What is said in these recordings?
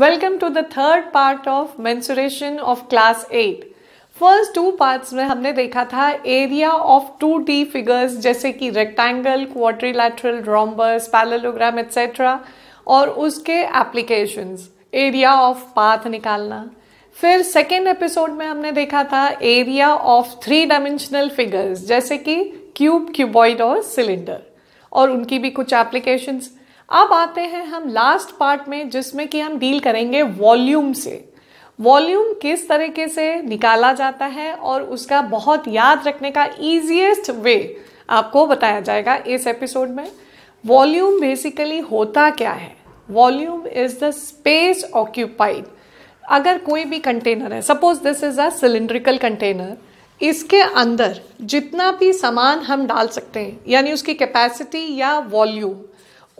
Welcome to the third part of mensuration of class eight first two parts में हमने देखा था area of two D figures जैसे कि rectangle quadrilateral rhombus parallelogram etcetera और उसके एप्लीकेशंस एरिया ऑफ पाथ निकालना फिर सेकेंड एपिसोड में हमने देखा था area of three dimensional figures जैसे कि क्यूब क्यूबॉइड और सिलेंडर और उनकी भी कुछ एप्लीकेशंस अब आते हैं हम लास्ट पार्ट में जिसमें कि हम डील करेंगे वॉल्यूम से वॉल्यूम किस तरीके से निकाला जाता है और उसका बहुत याद रखने का ईजिएस्ट वे आपको बताया जाएगा इस एपिसोड में वॉल्यूम बेसिकली होता क्या है volume is the space occupied अगर कोई भी कंटेनर है suppose this is a cylindrical container इसके अंदर जितना भी सामान हम डाल सकते हैं यानी उसकी कैपेसिटी या वॉल्यूम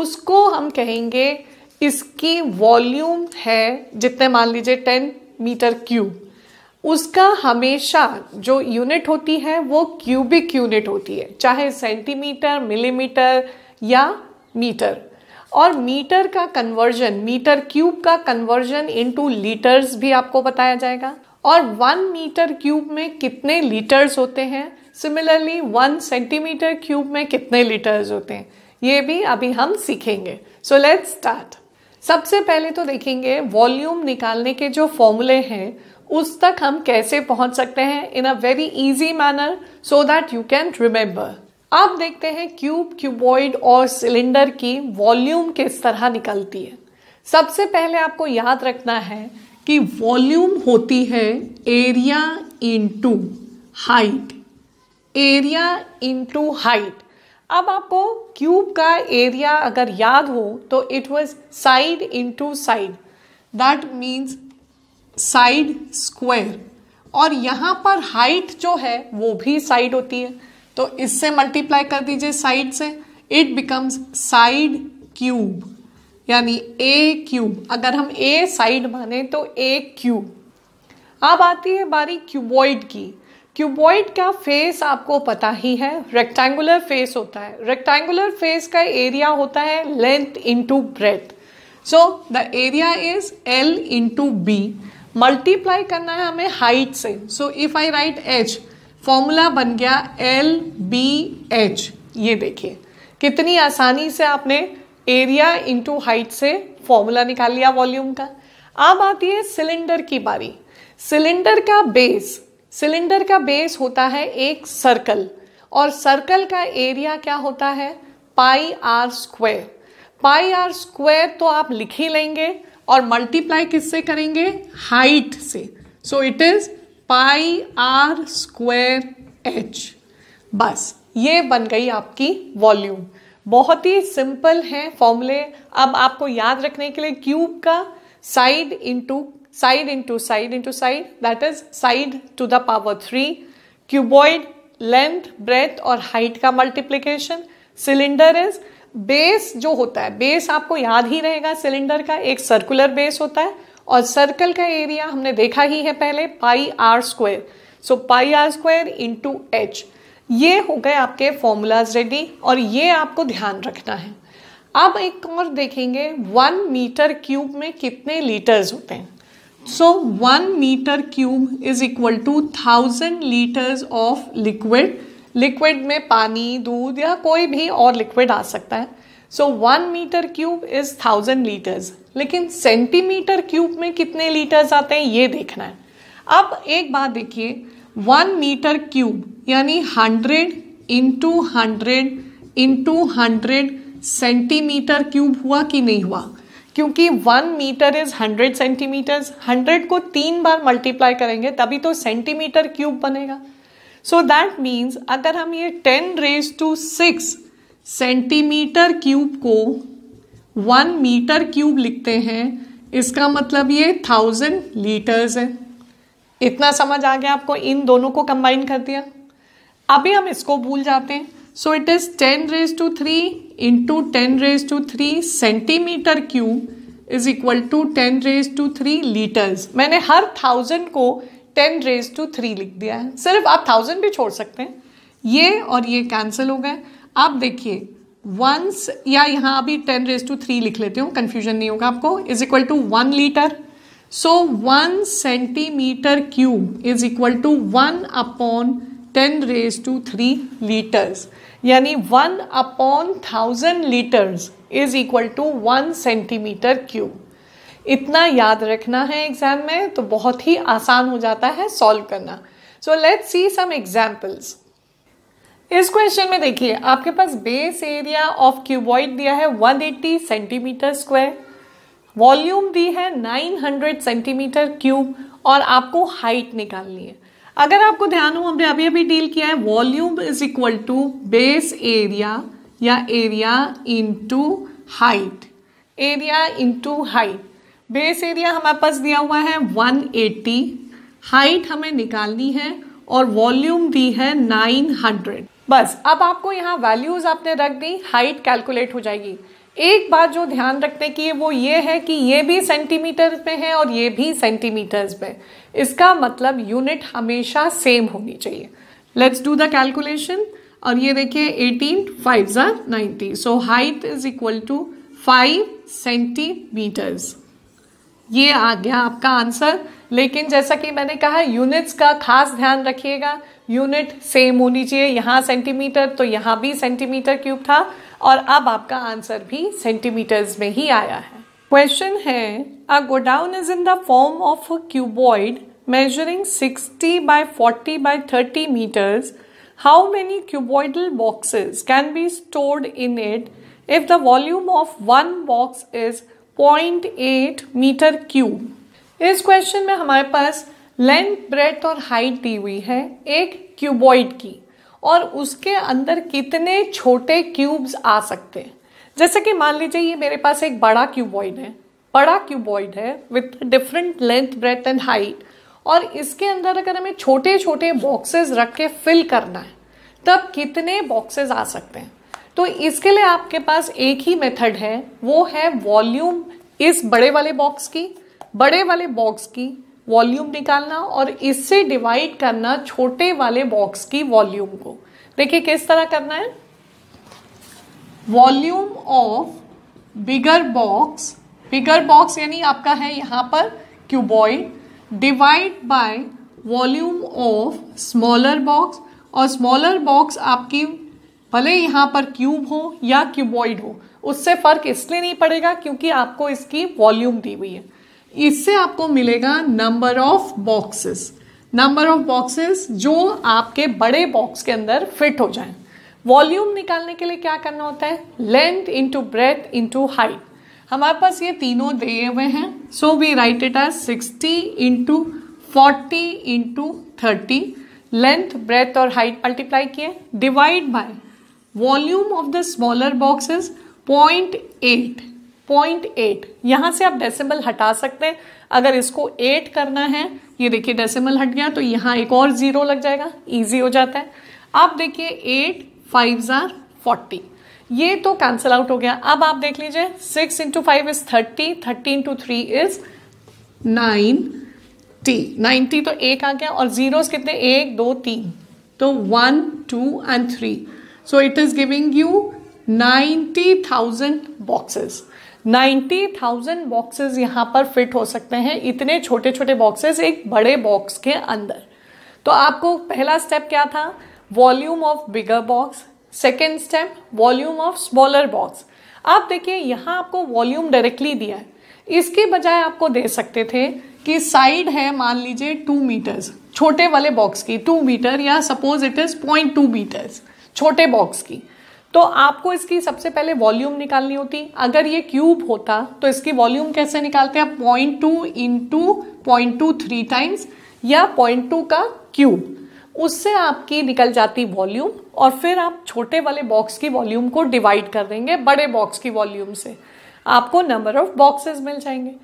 उसको हम कहेंगे इसकी वॉल्यूम है जितने मान लीजिए टेन मीटर क्यूब उसका हमेशा जो यूनिट होती है वो क्यूबिक यूनिट होती है चाहे सेंटीमीटर मिलीमीटर या मीटर और मीटर का कन्वर्जन मीटर क्यूब का कन्वर्जन इनटू लीटर्स भी आपको बताया जाएगा और वन मीटर क्यूब में कितने लीटर्स होते हैं सिमिलरली वन सेंटीमीटर क्यूब में कितने लीटर्स होते हैं ये भी अभी हम सीखेंगे सो लेट्स स्टार्ट सबसे पहले तो देखेंगे वॉल्यूम निकालने के जो फॉर्मूले हैं उस तक हम कैसे पहुंच सकते हैं in a very easy manner so that you can remember आप देखते हैं क्यूब क्यूबॉइड और सिलेंडर की वॉल्यूम किस तरह निकलती है सबसे पहले आपको याद रखना है कि वॉल्यूम होती है area into height area into height अब आपको क्यूब का एरिया अगर याद हो तो it was side into side that means side square और यहाँ पर हाइट जो है वो भी साइड होती है तो इससे मल्टीप्लाई कर दीजिए साइड से इट बिकम्स साइड क्यूब यानी ए क्यूब अगर हम ए साइड माने तो ए क्यूब अब आती है बारी क्यूबॉइड की क्यूबॉइड का फेस आपको पता ही है रेक्टेंगुलर फेस होता है रेक्टेंगुलर फेस का एरिया होता है length into breadth so the area is L into B multiply करना है हमें हाइट से so if I write H formula बन गया एल बी एच ये देखिए कितनी आसानी से आपने एरिया इंटू हाइट से फॉर्मूला निकाल लिया वॉल्यूम का अब आती है सिलेंडर की बारी सिलेंडर का बेस सिलेंडर का बेस होता है एक सर्कल और सर्कल का एरिया क्या होता है pi are square pi are square तो आप लिख ही लेंगे और मल्टीप्लाई किससे करेंगे हाइट से so it is pi are square H बस ये बन गई आपकी वॉल्यूम बहुत ही सिंपल है फॉर्मूले अब आपको याद रखने के लिए क्यूब का side into side into side into side that is side to the power 3 cuboid length breadth और हाइट का मल्टीप्लीकेशन सिलेंडर इज बेस जो होता है बेस आपको याद ही रहेगा सिलेंडर का एक सर्कुलर बेस होता है और सर्कल का एरिया हमने देखा ही है पहले pi are square so pi are square into H ये हो गए आपके फॉर्मूलाज रेडी और ये आपको ध्यान रखना है अब एक और देखेंगे वन मीटर क्यूब में कितने लीटर्स होते हैं so one metre cube is equal to thousand litres of liquid liquid में पानी दूध या कोई भी और लिक्विड आ सकता है so one metre cube is thousand litres लेकिन सेंटीमीटर क्यूब में कितने लीटर्स आते हैं ये देखना है अब एक बात देखिए वन मीटर क्यूब यानी hundred into hundred into hundred centimetre cube हुआ कि नहीं हुआ क्योंकि one metre is hundred centimetre hundred को तीन बार मल्टीप्लाई करेंगे तभी तो सेंटीमीटर क्यूब बनेगा सो दैट मीन्स अगर हम ये ten raise to six centimetre cube को वन मीटर क्यूब लिखते हैं इसका मतलब ये थाउजेंड लीटर्स है इतना समझ आ गया आपको इन दोनों को कंबाइन कर दिया अभी हम इसको भूल जाते हैं so it is ten raise to three into ten raise to three centimetre cube is equal to ten raise to three litres मैंने हर थाउजेंड को टेन रेज टू थ्री लिख दिया है सिर्फ आप थाउजेंड भी छोड़ सकते हैं ये और ये कैंसिल हो गए आप देखिए वंस या यहाँ अभी टेन रेज टू थ्री लिख लेते हो कन्फ्यूजन नहीं होगा आपको is equal to one litre so one centimetre cube is equal to one upon ten raise to three litres यानी one upon thousand litres is equal to one centimetre cube इतना याद रखना है एग्जाम में तो बहुत ही आसान हो जाता है सॉल्व करना so let's see some examples इस क्वेश्चन में देखिए आपके पास बेस एरिया ऑफ क्यूबॉइड दिया है 180 सेंटीमीटर स्क्वायर वॉल्यूम दी है 900 सेंटीमीटर क्यूब और आपको हाइट निकालनी है अगर आपको ध्यान हो हमने अभी अभी डील किया है volume is equal to base area या area to height area into height base area हमारे पास दिया हुआ है 180 हाइट हमें निकालनी है और वॉल्यूम दी है 900 बस अब आपको यहाँ वैल्यूज आपने रख दी हाइट कैलकुलेट हो जाएगी एक बात जो ध्यान रखने की है वो ये है कि ये भी सेंटीमीटर में है और ये भी सेंटीमीटर्स में इसका मतलब यूनिट हमेशा सेम होनी चाहिए लेट्स डू द कैलकुलेशन और ये देखिए एटीन फाइव जर ninety so height is equal to five centimetres ये आ गया आपका आंसर लेकिन जैसा कि मैंने कहा यूनिट्स का खास ध्यान रखिएगा यूनिट सेम होनी चाहिए यहाँ सेंटीमीटर तो यहाँ भी सेंटीमीटर क्यूब था और अब आपका आंसर भी सेंटीमीटर्स में ही आया है क्वेश्चन है a godown is in the form of a cuboid measuring 60 by 40 by 30 metres how many cuboidal boxes can be stored in it if the volume of one box is 0.8 metre cube इस question में हमारे पास length breadth और height दी हुई है एक cuboid की और उसके अंदर कितने छोटे क्यूब्स आ सकते हैं जैसे कि मान लीजिए ये मेरे पास एक बड़ा क्यूबॉइड है बड़ा क्यूबॉइड है with different length breadth and height और इसके अंदर अगर हमें छोटे छोटे बॉक्सेस रख के फिल करना है तब कितने बॉक्सेस आ सकते हैं तो इसके लिए आपके पास एक ही मेथड है वो है वॉल्यूम इस बड़े वाले बॉक्स की बड़े वाले बॉक्स की वॉल्यूम निकालना और इससे डिवाइड करना छोटे वाले बॉक्स की वॉल्यूम को देखिए किस तरह करना है volume of bigger box bigger box यानी आपका है यहाँ पर cuboid divide by volume of smaller box और स्मॉलर बॉक्स आपकी भले यहाँ पर क्यूब हो या क्यूबॉइड हो उससे फर्क इसलिए नहीं पड़ेगा क्योंकि आपको इसकी वॉल्यूम दी हुई है इससे आपको मिलेगा number of boxes number of boxes जो आपके बड़े बॉक्स के अंदर फिट हो जाएं वॉल्यूम निकालने के लिए क्या करना होता है length into breadth into height हमारे पास ये तीनों दिए हुए हैं so we write it as 60 into forty into thirty length breadth और हाइट मल्टीप्लाई किए divide by volume of the smaller boxes point eight point eight यहाँ से आप डेसिमल हटा सकते हैं अगर इसको एट करना है ये देखिए डेसिमल हट गया तो यहाँ एक और ज़ीरो लग जाएगा इजी हो जाता है आप देखिए एट फाइव ज़ार फोर्टी ये तो कैंसल आउट हो गया अब आप देख लीजिए six into five is thirty thirty into three is ninety ninety तो एक आ गया और जीरो कितने एक दो तीन तो one two and three so it is giving you ninety thousand boxes ninety thousand boxes यहां पर फिट हो सकते हैं इतने छोटे छोटे बॉक्सेस एक बड़े बॉक्स के अंदर तो आपको पहला स्टेप क्या था volume of bigger box second step volume of smaller box आप देखिए यहाँ आपको वॉल्यूम डायरेक्टली दिया है इसके बजाय आपको दे सकते थे कि साइड है मान लीजिए टू मीटर्स छोटे वाले बॉक्स की टू मीटर या suppose it is point two metres छोटे बॉक्स की तो आपको इसकी सबसे पहले वॉल्यूम निकालनी होती अगर ये क्यूब होता तो इसकी वॉल्यूम कैसे निकालते हैं point two into point two three times या पॉइंट टू का क्यूब उससे आपकी निकल जाती वॉल्यूम और फिर आप छोटे वाले बॉक्स की वॉल्यूम को डिवाइड कर देंगे बड़े बॉक्स की वॉल्यूम से आपको नंबर ऑफ बॉक्सेस मिल जाएंगे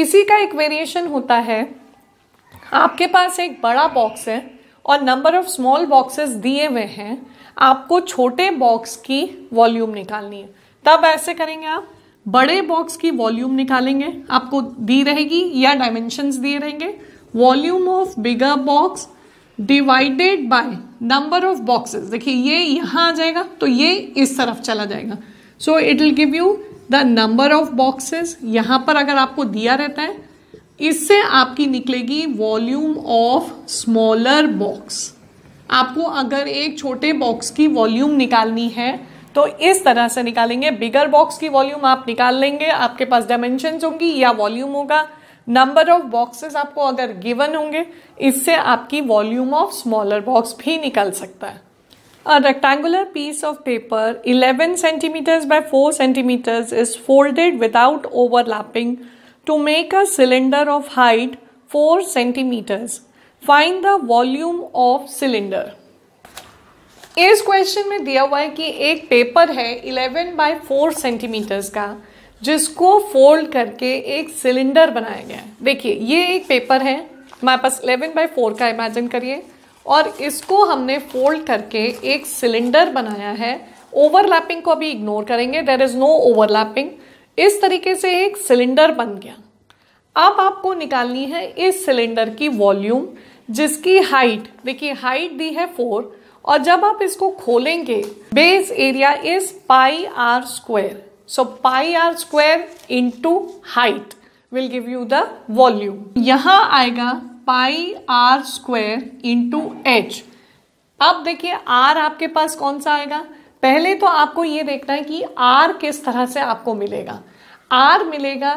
इसी का एक वेरिएशन होता है आपके पास एक बड़ा बॉक्स है और नंबर ऑफ स्मॉल बॉक्सेस दिए हुए हैं आपको छोटे बॉक्स की वॉल्यूम निकालनी है तब ऐसे करेंगे आप बड़े बॉक्स की वॉल्यूम निकालेंगे आपको दी रहेगी या डायमेंशंस दिए रहेंगे volume of bigger box divided by number of boxes देखिए ये यहां आ जाएगा तो ये इस तरफ चला जाएगा so it will give you the number of boxes यहां पर अगर आपको दिया रहता है इससे आपकी निकलेगी वॉल्यूम ऑफ स्मॉलर बॉक्स आपको अगर एक छोटे बॉक्स की वॉल्यूम निकालनी है तो इस तरह से निकालेंगे बिगर बॉक्स की वॉल्यूम आप निकाल लेंगे आपके पास डायमेंशन होंगी या वॉल्यूम होगा नंबर ऑफ बॉक्सेस आपको अगर गिवन होंगे इससे आपकी वॉल्यूम ऑफ स्मॉलर बॉक्स भी निकल सकता है a rectangular piece of paper 11 centimetres by 4 centimetres is folded without overlapping to make a cylinder of height 4 centimetres find the volume of cylinder इस क्वेश्चन में दिया हुआ है कि एक पेपर है इलेवन बाय फोर सेंटीमीटर्स का जिसको फोल्ड करके एक सिलेंडर बनाया गया है देखिए ये एक पेपर है हमारे पास इलेवन बाई फोर का इमेजिन करिए और इसको हमने फोल्ड करके एक सिलेंडर बनाया है ओवरलैपिंग को अभी इग्नोर करेंगे देर इज़ नो ओवरलैपिंग इस तरीके से एक सिलेंडर बन गया अब आपको निकालनी है इस सिलेंडर की वॉल्यूम जिसकी हाइट देखिए हाइट दी है फोर और जब आप इसको खोलेंगे base area is pi are square so pi are square into height will give you the volume यहाँ आएगा pi are square into h अब देखिए आर आपके पास कौन सा आएगा पहले तो आपको ये देखना है कि आर किस तरह से आपको मिलेगा आर मिलेगा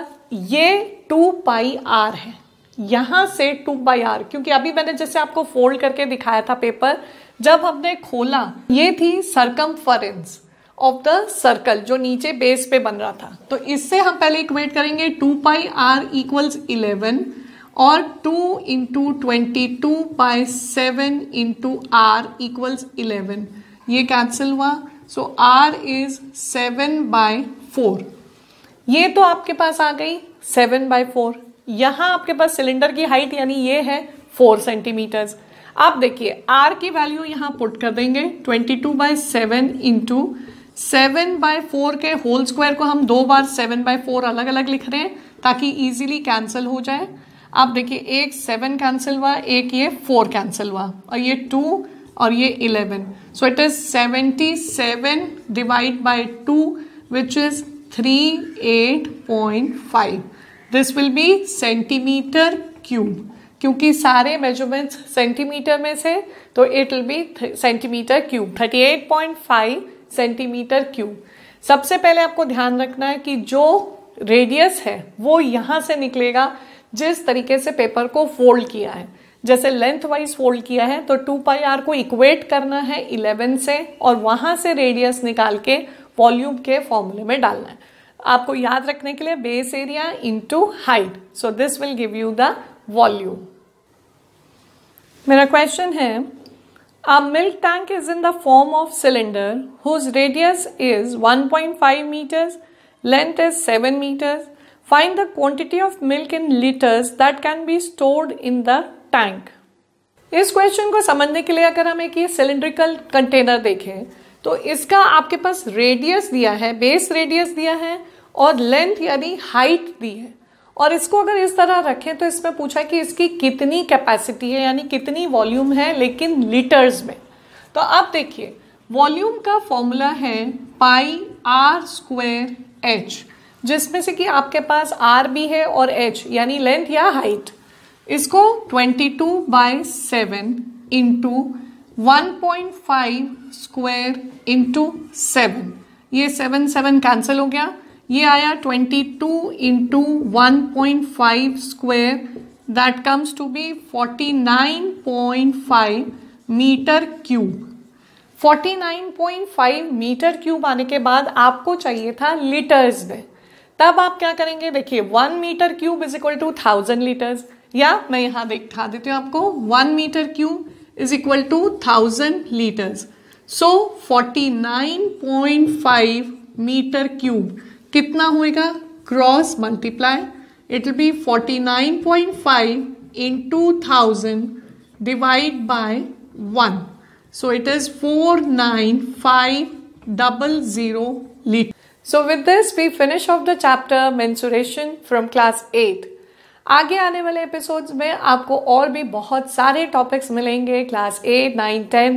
ये टू पाई आर है यहां से टू बाई आर क्योंकि अभी मैंने जैसे आपको फोल्ड करके दिखाया था पेपर जब हमने खोला ये थी सरकम ऑफ द सर्कल जो नीचे बेस पे बन रहा था तो इससे हम पहले इक्वेट करेंगे two pi r equals eleven और two into twenty two by seven into r equals eleven ये कैंसिल हुआ so r is seven by four ये तो आपके पास आ गई सेवन बाय फोर यहाँ आपके पास सिलेंडर की हाइट यानी ये है फोर सेंटीमीटर्स आप देखिए आर की वैल्यू यहाँ पुट कर देंगे twenty two by seven into seven by four के होल स्क्वायर को हम दो बार सेवन बाय फोर अलग अलग लिख रहे हैं ताकि इजीली कैंसिल हो जाए आप देखिए एक सेवन कैंसिल हुआ एक ये फोर कैंसिल हुआ और ये टू और ये eleven so it is seventy seven divide by two which is three eight point five this will be centimetre cube क्योंकि सारे मेजरमेंट्स सेंटीमीटर में से तो it will be centimetre cube thirty eight point five centimetre cube सबसे पहले आपको ध्यान रखना है कि जो रेडियस है वो यहाँ से निकलेगा जिस तरीके से पेपर को फोल्ड किया है जैसे लेंथ वाइज फोल्ड किया है तो टू पाई आर को इक्वेट करना है इलेवन से और वहाँ से रेडियस निकाल के वॉल्यूम के फॉर्मूले में डालना है आपको याद रखने के लिए base area into height so this will give you the volume मेरा क्वेश्चन है A milk tank is in the form of cylinder whose radius is 1.5 meters, length is 7 meters. Find the quantity of milk in liters that can be stored in the tank. इस question को समझने के लिए अगर हम एक ये cylindrical container देखें तो इसका आपके पास रेडियस दिया है बेस रेडियस दिया है और लेंथ यानी हाइट दी है और इसको अगर इस तरह रखें तो इसमें पूछा कि इसकी कितनी कैपेसिटी है यानी कितनी वॉल्यूम है लेकिन लीटर्स में तो आप देखिए वॉल्यूम का फॉर्मूला है पाई आर स्क्वेर एच जिसमें से कि आपके पास आर भी है और एच यानी लेंथ या हाइट इसको 22 two by seven into one point five square into seven ये सेवन सेवन कैंसिल हो गया ये आया 22 two into one point five square that comes to be forty metre cube 49.5 metre cube आने के बाद आपको चाहिए था लीटर्स में तब आप क्या करेंगे देखिए one metre cube is equal to thousand litres या मैं यहां दिखा देती हूँ आपको one metre cube is equal to thousand litres so 49.5 metre cube कितना होएगा cross multiply it will be forty nine point five in two thousand divide by one so it is 49500 litre so with this we finish off the chapter mensuration from class 8 आगे आने वाले episodes में आपको और भी बहुत सारे topics मिलेंगे class eight nine ten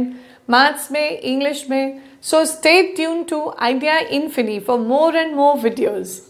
maths में इंग्लिश में So stay tuned to Idea Infinity for more and more videos.